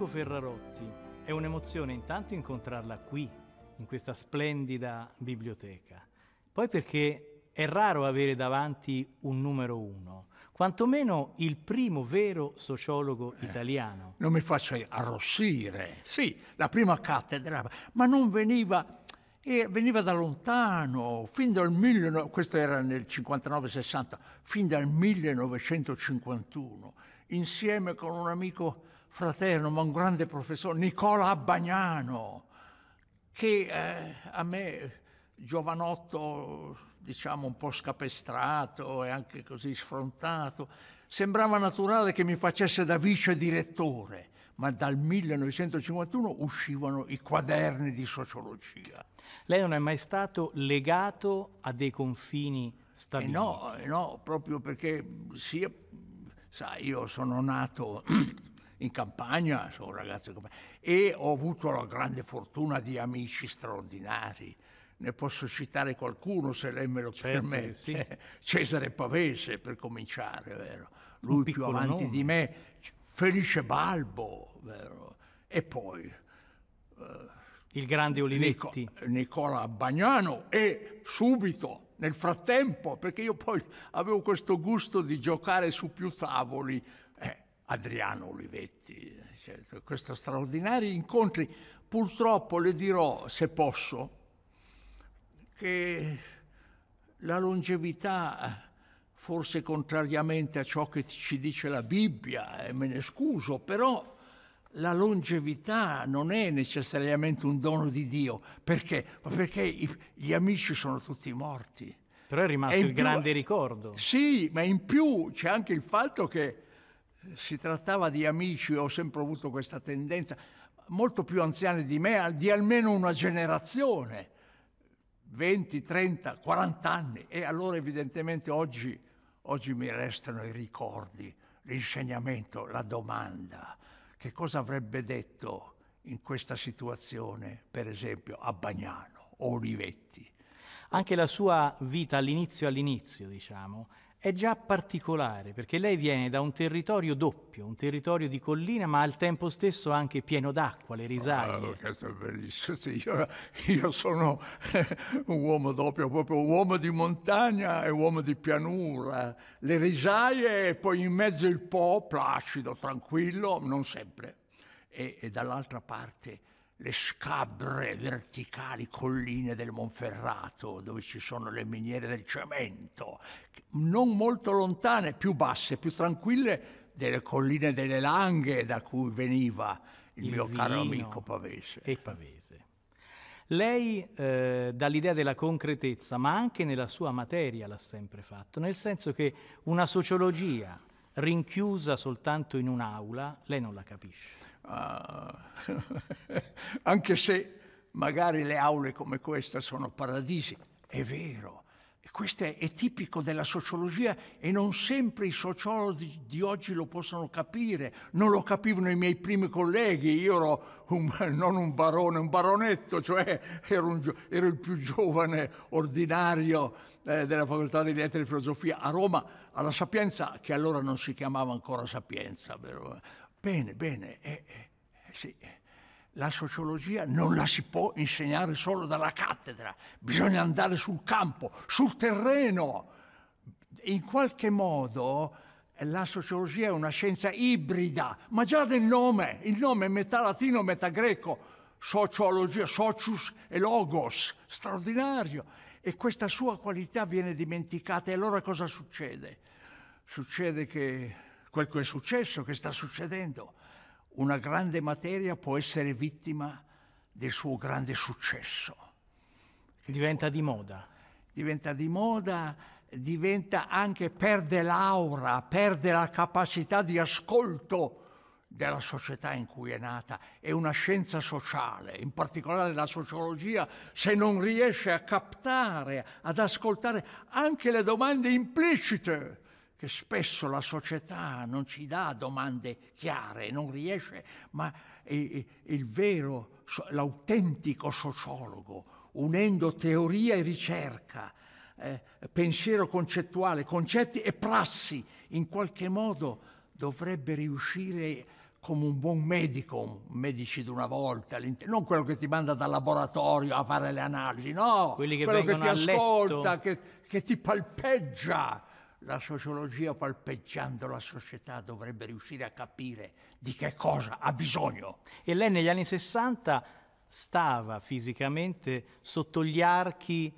Franco Ferrarotti. È un'emozione intanto incontrarla qui, in questa splendida biblioteca. Poi perché è raro avere davanti un numero uno, quantomeno il primo vero sociologo eh. italiano. non mi faccia arrossire. Sì, la prima cattedra, ma non veniva e eh, veniva da lontano, fin dal 19, questo era nel 59-60, fin dal 1951, insieme con un amico fraterno, ma un grande professore, Nicola Abbagnano, che eh, a me, giovanotto, diciamo un po' scapestrato e anche così sfrontato, sembrava naturale che mi facesse da vice direttore, ma dal 1951 uscivano i quaderni di sociologia. Lei non è mai stato legato a dei confini eh stabiliti? Eh no, eh no proprio perché sia, sa, io sono nato in campagna, sono un ragazzo in campagna, e ho avuto la grande fortuna di amici straordinari. Ne posso citare qualcuno se lei me lo certo, permette. Sì. Cesare Pavese, per cominciare, vero? lui più avanti nome. di me, Felice Balbo, vero? e poi... Eh, il grande Olivetti. Nico, Nicola Bagnano e subito nel frattempo, perché io poi avevo questo gusto di giocare su più tavoli Adriano Olivetti, certo, cioè, questi straordinari incontri. Purtroppo le dirò, se posso, che la longevità, forse contrariamente a ciò che ci dice la Bibbia, e me ne scuso, però la longevità non è necessariamente un dono di Dio. Perché? Perché gli amici sono tutti morti. Però è rimasto il più, grande ricordo. Sì, ma in più c'è anche il fatto che si trattava di amici, ho sempre avuto questa tendenza, molto più anziani di me, di almeno una generazione, 20, 30, 40 anni. E allora evidentemente oggi, oggi mi restano i ricordi, l'insegnamento, la domanda. Che cosa avrebbe detto in questa situazione, per esempio, a Bagnano o Olivetti? Anche la sua vita all'inizio, all'inizio, diciamo, è già particolare perché lei viene da un territorio doppio, un territorio di collina ma al tempo stesso anche pieno d'acqua, le risaie. Oh, questo è bellissimo, sì, io, io, sono eh, un uomo doppio, proprio uomo di montagna e uomo di pianura, le risaie e poi in mezzo il Po, placido, tranquillo, non sempre, e, e dall'altra parte le scabre verticali colline del Monferrato, dove ci sono le miniere del cemento, non molto lontane, più basse, più tranquille delle colline delle Langhe da cui veniva il, il mio caro amico Pavese. E Pavese. Lei eh, dall'idea della concretezza, ma anche nella sua materia l'ha sempre fatto, nel senso che una sociologia rinchiusa soltanto in un'aula, lei non la capisce. Uh, anche se magari le aule come questa sono paradisi, è vero. Questo è, tipico della sociologia e non sempre i sociologi di oggi lo possono capire. Non lo capivano i miei primi colleghi. Io ero un, non un barone, un baronetto, cioè ero, un, ero il più giovane ordinario eh, della facoltà di lettere e filosofia a Roma alla Sapienza, che allora non si chiamava ancora Sapienza. Vero? Bene, bene, eh, eh, eh, sì. la sociologia non la si può insegnare solo dalla cattedra, bisogna andare sul campo, sul terreno. In qualche modo eh, la sociologia è una scienza ibrida, ma già nel nome, il nome è metà latino, metà greco, sociologia, socius e logos, straordinario e questa sua qualità viene dimenticata e allora cosa succede? Succede che quel che è successo, che sta succedendo, una grande materia può essere vittima del suo grande successo. Che diventa di moda. Diventa di moda, diventa anche, perde l'aura, perde la capacità di ascolto della società in cui è nata, è una scienza sociale, in particolare la sociologia, se non riesce a captare, ad ascoltare anche le domande implicite, che spesso la società non ci dà domande chiare, non riesce, ma il, il vero, l'autentico sociologo, unendo teoria e ricerca, eh, pensiero concettuale, concetti e prassi, in qualche modo dovrebbe riuscire a come un buon medico, un medici d'una volta, non quello che ti manda dal laboratorio a fare le analisi, no, Quelli che quello che ti ascolta, che, che ti palpeggia. La sociologia palpeggiando la società dovrebbe riuscire a capire di che cosa ha bisogno. E lei negli anni 60 stava fisicamente sotto gli archi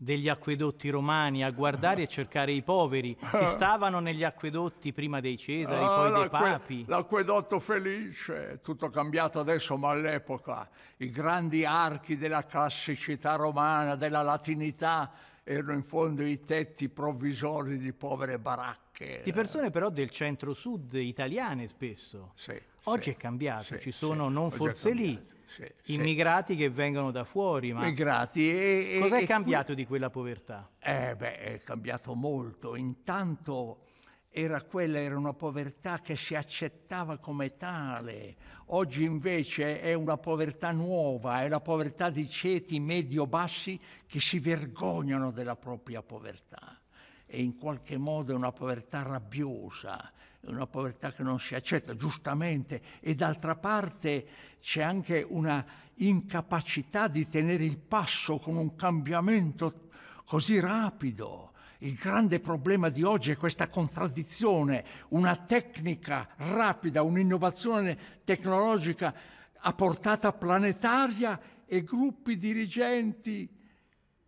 degli acquedotti romani a guardare e cercare i poveri che ah. stavano negli acquedotti prima dei Cesari, ah, poi dei papi. L'acquedotto felice, tutto cambiato adesso, ma all'epoca i grandi archi della classicità romana, della latinità, erano in fondo i tetti provvisori di povere baracche. Di persone però del centro-sud italiane spesso. Sì, Oggi sì, è cambiato, sì, ci sono non forse lì sì, immigrati sì. che vengono da fuori. Ma immigrati. E, Cos'è e, cambiato e... di quella povertà? Eh beh, è cambiato molto. Intanto era quella, era una povertà che si accettava come tale. Oggi invece è una povertà nuova, è la povertà di ceti medio-bassi che si vergognano della propria povertà. E in qualche modo è una povertà rabbiosa, una povertà che non si accetta giustamente e d'altra parte c'è anche una incapacità di tenere il passo con un cambiamento così rapido. Il grande problema di oggi è questa contraddizione, una tecnica rapida, un'innovazione tecnologica a portata planetaria e gruppi dirigenti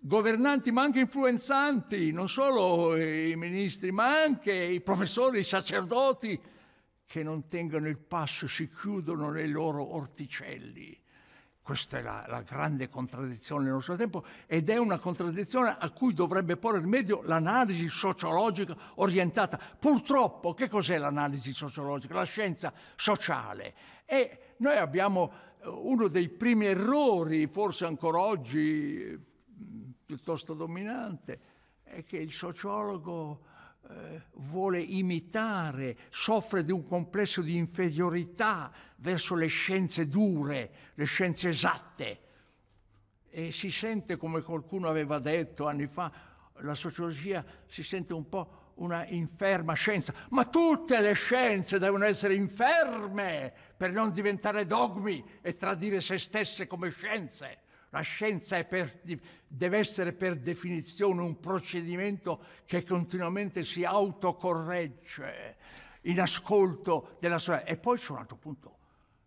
governanti ma anche influenzanti, non solo eh, i ministri, ma anche i professori, i sacerdoti, che non tengono il passo, si chiudono nei loro orticelli. Questa è la, la grande contraddizione del nostro tempo ed è una contraddizione a cui dovrebbe porre rimedio l'analisi sociologica orientata. Purtroppo, che cos'è l'analisi sociologica? La scienza sociale. E noi abbiamo eh, uno dei primi errori, forse ancora oggi piuttosto dominante è che il sociologo eh, vuole imitare, soffre di un complesso di inferiorità verso le scienze dure, le scienze esatte e si sente, come qualcuno aveva detto anni fa, la sociologia si sente un po' una inferma scienza, ma tutte le scienze devono essere inferme per non diventare dogmi e tradire se stesse come scienze. La scienza per, deve essere per definizione un procedimento che continuamente si autocorregge in ascolto della società. E poi c'è un altro punto.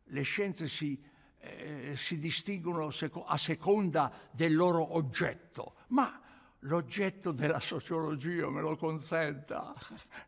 Le scienze si, eh, si distinguono a seconda del loro oggetto, ma l'oggetto della sociologia, me lo consenta,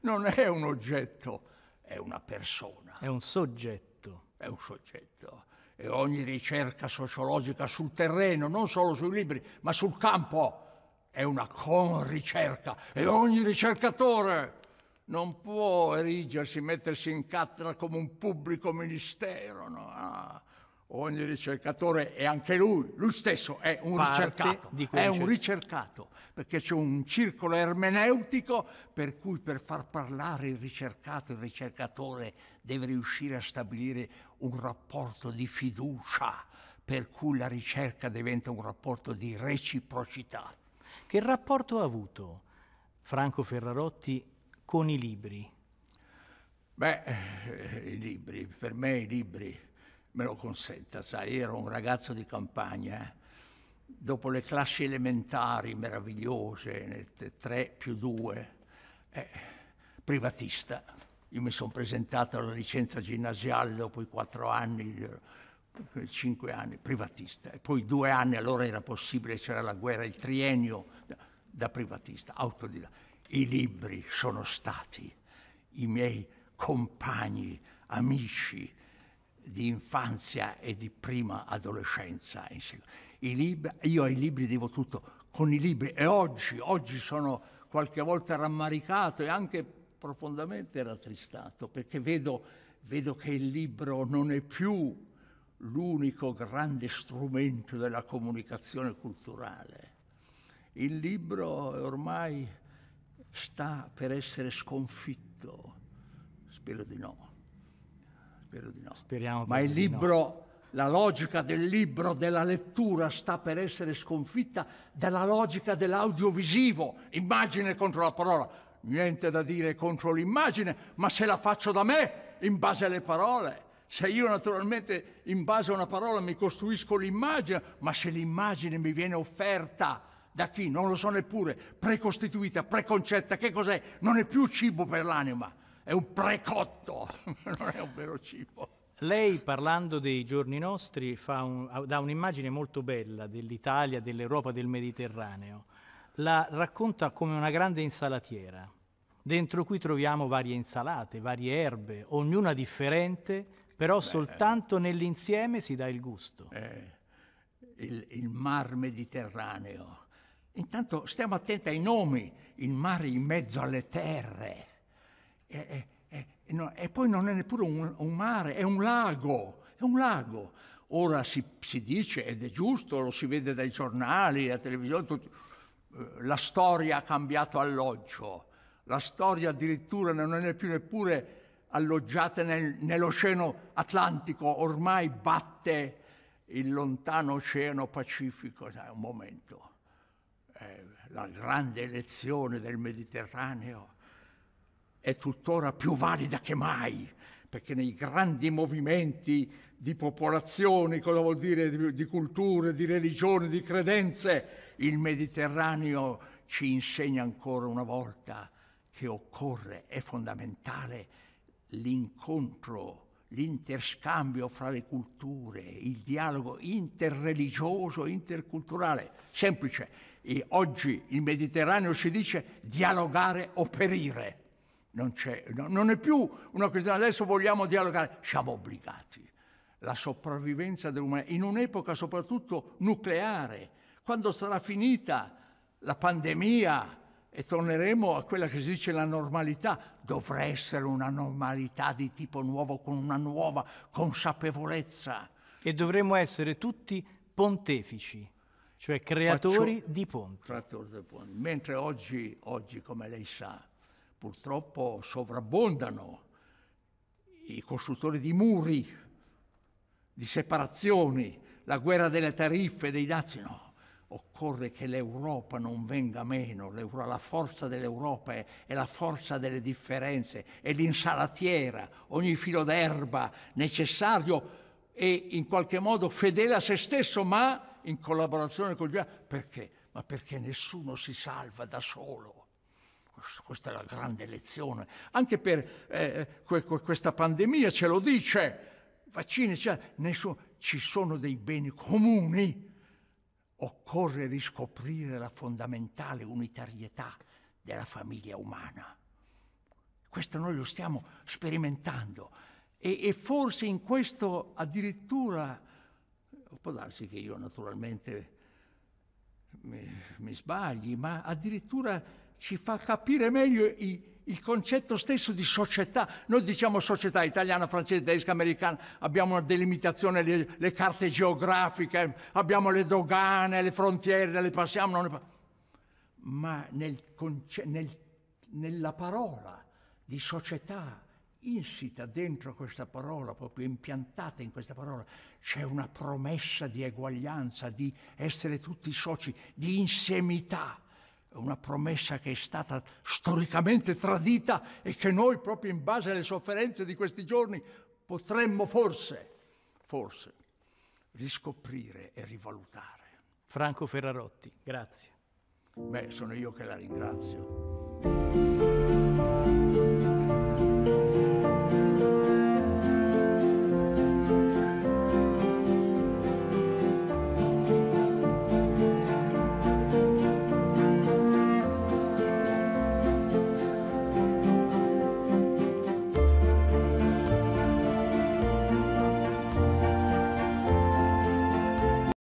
non è un oggetto, è una persona. È un soggetto. È un soggetto e ogni ricerca sociologica sul terreno, non solo sui libri, ma sul campo, è una con ricerca e ogni ricercatore non può erigersi, mettersi in cattedra come un pubblico ministero. No? Ah, ogni ricercatore è anche lui, lui stesso è un Parte ricercato, è un ricercato, perché c'è un circolo ermeneutico per cui per far parlare il ricercato, il ricercatore deve riuscire a stabilire un rapporto di fiducia, per cui la ricerca diventa un rapporto di reciprocità. Che rapporto ha avuto Franco Ferrarotti con i libri? Beh, eh, i libri, per me i libri, me lo consenta, sai, ero un ragazzo di campagna, eh. dopo le classi elementari meravigliose, 3 più 2, eh, privatista io mi sono presentato alla licenza ginnasiale dopo i quattro anni, eh, cinque anni, privatista. E poi due anni, allora era possibile, c'era la guerra, il triennio da, da privatista, autodidatta. I libri sono stati i miei compagni, amici di infanzia e di prima adolescenza. Libri, io ai libri devo tutto, con i libri. E oggi, oggi sono qualche volta rammaricato e anche profondamente rattristato perché vedo, vedo che il libro non è più l'unico grande strumento della comunicazione culturale. Il libro ormai sta per essere sconfitto, spero di no, spero di no. Speriamo Ma il libro, no. la logica del libro, della lettura sta per essere sconfitta dalla logica dell'audiovisivo, immagine contro la parola niente da dire contro l'immagine, ma se la faccio da me, in base alle parole. Se io naturalmente in base a una parola mi costruisco l'immagine, ma se l'immagine mi viene offerta da chi non lo so neppure, precostituita, preconcetta, che cos'è? Non è più cibo per l'anima, è un precotto, non è un vero cibo. Lei parlando dei giorni nostri un, dà un'immagine molto bella dell'Italia, dell'Europa, del Mediterraneo la racconta come una grande insalatiera, dentro cui troviamo varie insalate, varie erbe, ognuna differente, però Beh, soltanto nell'insieme si dà il gusto. Eh, il, il mar Mediterraneo. Intanto stiamo attenti ai nomi, il mare in mezzo alle terre. E, e, e, no, e poi non è neppure un, un, mare, è un lago, è un lago. Ora si, si, dice, ed è giusto, lo si vede dai giornali, la televisione, tutto, eh, la storia ha cambiato alloggio, la storia addirittura non è più neppure alloggiata nel, nell'Oceano Atlantico, ormai batte il lontano Oceano Pacifico, dai, un momento, eh, la grande elezione del Mediterraneo è tuttora più valida che mai perché nei grandi movimenti di popolazione, cosa vuol dire di, di culture, di religioni, di credenze, il Mediterraneo ci insegna ancora una volta che occorre, è fondamentale l'incontro, l'interscambio fra le culture, il dialogo interreligioso, interculturale, semplice. E oggi il Mediterraneo ci dice dialogare o perire non, no, non è più una questione, adesso vogliamo dialogare, siamo obbligati. La sopravvivenza dell'umanità, in un'epoca soprattutto nucleare, quando sarà finita la pandemia e torneremo a quella che si dice la normalità, dovrà essere una normalità di tipo nuovo, con una nuova consapevolezza. E dovremo essere tutti pontefici, cioè creatori Faccio, di ponti. Creatori di ponti. Mentre oggi, oggi, come lei sa, purtroppo sovrabbondano i costruttori di muri, di separazioni, la guerra delle tariffe, dei dazi, no. Occorre che l'Europa non venga meno, la forza dell'Europa è, è la forza delle differenze, è l'insalatiera, ogni filo d'erba necessario e in qualche modo fedele a se stesso, ma in collaborazione con gli altri. Perché? Ma perché nessuno si salva da solo questa è la grande lezione, anche per eh, eh, que, que, questa pandemia ce lo dice, vaccini, cioè, nessun, ci sono dei beni comuni, occorre riscoprire la fondamentale unitarietà della famiglia umana. Questo noi lo stiamo sperimentando e, e forse in questo addirittura, può darsi che io naturalmente mi, mi sbagli, ma addirittura ci fa capire meglio i, il concetto stesso di società. Noi diciamo società italiana, francese, tedesca, americana, abbiamo una delimitazione, le, le, carte geografiche, abbiamo le dogane, le frontiere, le passiamo, non le passiamo. Ma nel, nel, nella parola di società, insita dentro questa parola, proprio impiantata in questa parola, c'è una promessa di eguaglianza, di essere tutti soci, di insemità una promessa che è stata storicamente tradita e che noi proprio in base alle sofferenze di questi giorni potremmo forse, forse, riscoprire e rivalutare. Franco Ferrarotti, grazie. Beh, sono io che la ringrazio.